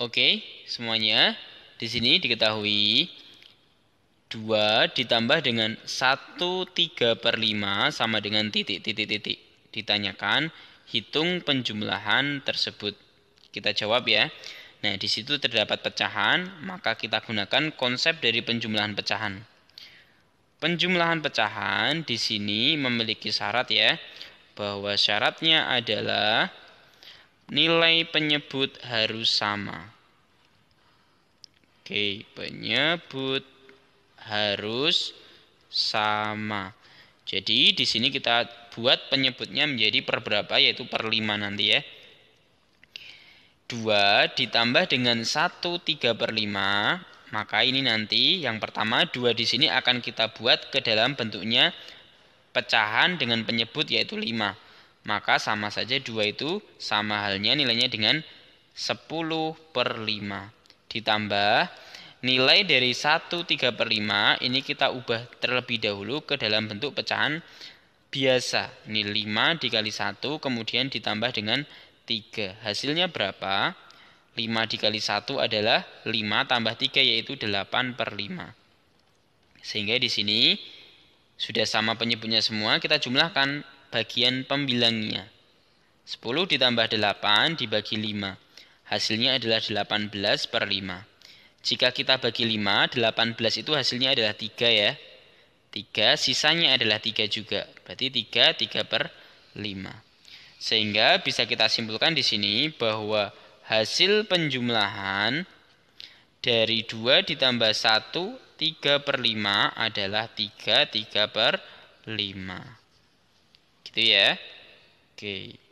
Oke, semuanya di sini diketahui 2 ditambah dengan 1 3 per 5 sama dengan titik titik titik. Ditanyakan hitung penjumlahan tersebut. Kita jawab ya. Nah, di situ terdapat pecahan, maka kita gunakan konsep dari penjumlahan pecahan. Penjumlahan pecahan di sini memiliki syarat ya, bahwa syaratnya adalah nilai penyebut harus sama. Oke, penyebut harus sama. Jadi di sini kita buat penyebutnya menjadi per berapa yaitu per 5 nanti ya. 2 ditambah dengan 1 3 per 5 maka ini nanti yang pertama 2 di sini akan kita buat ke dalam bentuknya pecahan dengan penyebut yaitu 5 maka sama saja dua itu sama halnya nilainya dengan 10 per 5 ditambah nilai dari 1 3 per 5 ini kita ubah terlebih dahulu ke dalam bentuk pecahan biasa ini 5 dikali 1 kemudian ditambah dengan 3 hasilnya berapa 5 dikali 1 adalah 5 tambah 3 yaitu 8 per 5 sehingga di sini sudah sama penyebutnya semua kita jumlahkan bagian pembilangnya. 10 ditambah 8 dibagi 5. Hasilnya adalah 18 per 5. Jika kita bagi 5, 18 itu hasilnya adalah 3 ya. 3, sisanya adalah 3 juga. Berarti 3, 3 per 5. Sehingga bisa kita simpulkan di sini bahwa hasil penjumlahan dari 2 ditambah 1, 3 per 5 adalah 3, 3 per 5. Gitu ya. Oke. Okay.